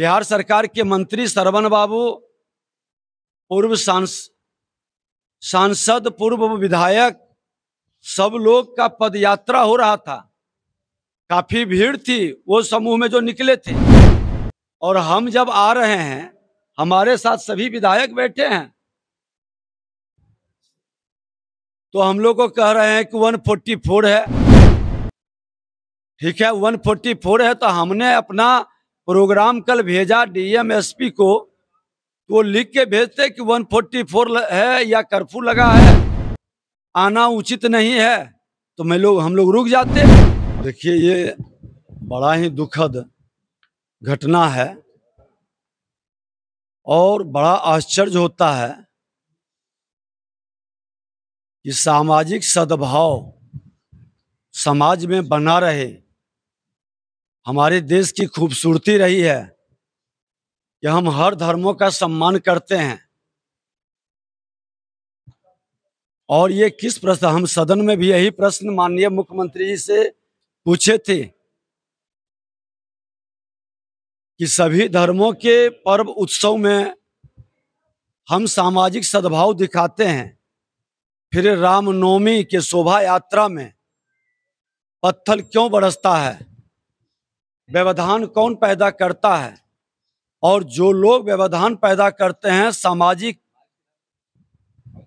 बिहार सरकार के मंत्री श्रवण बाबू पूर्व सांसद पूर्व विधायक सब लोग का पद यात्रा हो रहा था काफी भीड़ थी वो समूह में जो निकले थे और हम जब आ रहे हैं हमारे साथ सभी विधायक बैठे हैं तो हम लोग को कह रहे हैं कि 144 है ठीक है 144 है तो हमने अपना प्रोग्राम कल भेजा डीएमएसपी को तो लिख के भेजते कि 144 है या कर्फ्यू लगा है आना उचित नहीं है तो मैं लोग हम लोग रुक जाते देखिए ये बड़ा ही दुखद घटना है और बड़ा आश्चर्य होता है कि सामाजिक सद्भाव समाज में बना रहे हमारे देश की खूबसूरती रही है कि हम हर धर्मों का सम्मान करते हैं और ये किस प्रश्न हम सदन में भी यही प्रश्न माननीय मुख्यमंत्री जी से पूछे थे कि सभी धर्मों के पर्व उत्सव में हम सामाजिक सद्भाव दिखाते हैं फिर रामनवमी के शोभा यात्रा में पत्थर क्यों बरसता है व्यवधान कौन पैदा करता है और जो लोग व्यवधान पैदा करते हैं सामाजिक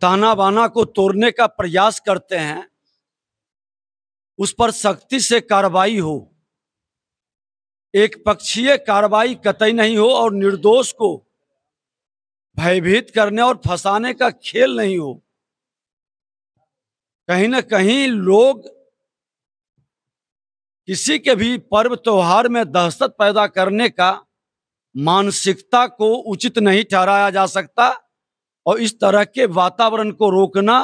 ताना बाना को तोड़ने का प्रयास करते हैं उस पर सख्ती से कार्रवाई हो एक पक्षीय कार्रवाई कतई नहीं हो और निर्दोष को भयभीत करने और फंसाने का खेल नहीं हो कहीं ना कहीं लोग किसी के भी पर्व त्योहार में दहशत पैदा करने का मानसिकता को उचित नहीं ठहराया जा सकता और इस तरह के वातावरण को रोकना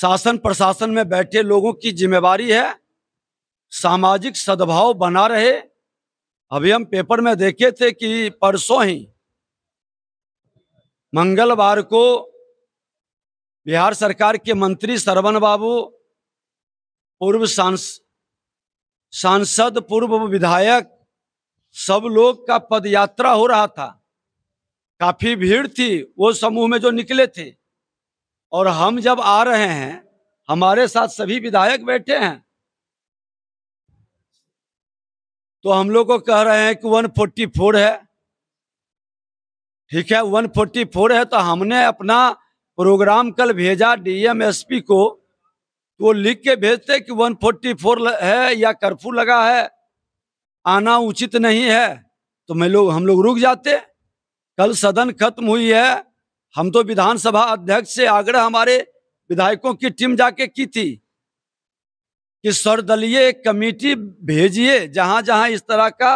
शासन प्रशासन में बैठे लोगों की जिम्मेवारी है सामाजिक सद्भाव बना रहे अभी हम पेपर में देखे थे कि परसों ही मंगलवार को बिहार सरकार के मंत्री श्रवण बाबू पूर्व सांसद पूर्व विधायक सब लोग का पद यात्रा हो रहा था काफी भीड़ थी वो समूह में जो निकले थे और हम जब आ रहे हैं हमारे साथ सभी विधायक बैठे हैं तो हम लोग को कह रहे हैं कि 144 है ठीक है 144 है तो हमने अपना प्रोग्राम कल भेजा डीएमएसपी को वो लिख के भेजते कि 144 है या कर्फ्यू लगा है आना उचित नहीं है तो मैं लोग हम लोग रुक जाते कल सदन खत्म हुई है हम तो विधानसभा अध्यक्ष से आग्रह हमारे विधायकों की टीम जाके की थी कि सर्वदलीय कमेटी भेजिए जहां जहां इस तरह का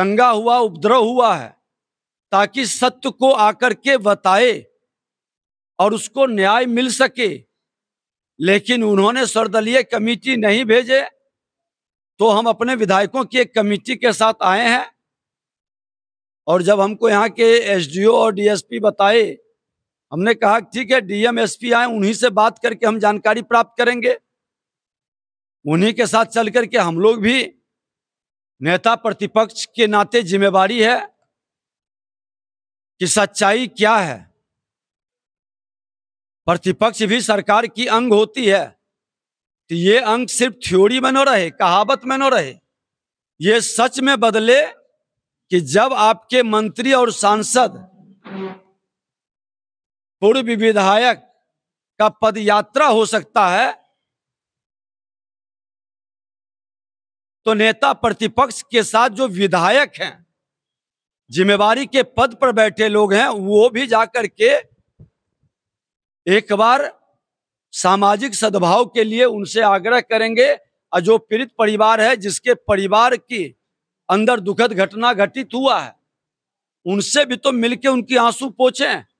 दंगा हुआ उपद्रव हुआ है ताकि सत्य को आकर के बताए और उसको न्याय मिल सके लेकिन उन्होंने सर्दलीय कमेटी नहीं भेजे तो हम अपने विधायकों की एक कमेटी के साथ आए हैं और जब हमको यहाँ के एसडीओ और डीएसपी बताए हमने कहा ठीक है डीएम एसपी आए उन्हीं से बात करके हम जानकारी प्राप्त करेंगे उन्हीं के साथ चल करके हम लोग भी नेता प्रतिपक्ष के नाते जिम्मेवारी है कि सच्चाई क्या है प्रतिपक्ष भी सरकार की अंग होती है तो ये अंग सिर्फ थ्योरी में न रहे कहावत में न रहे ये सच में बदले कि जब आपके मंत्री और सांसद पूर्व विधायक का पदयात्रा हो सकता है तो नेता प्रतिपक्ष के साथ जो विधायक हैं जिम्मेवारी के पद पर बैठे लोग हैं वो भी जाकर के एक बार सामाजिक सद्भाव के लिए उनसे आग्रह करेंगे और जो पीड़ित परिवार है जिसके परिवार की अंदर दुखद घटना घटित हुआ है उनसे भी तो मिलके उनकी आंसू पोछें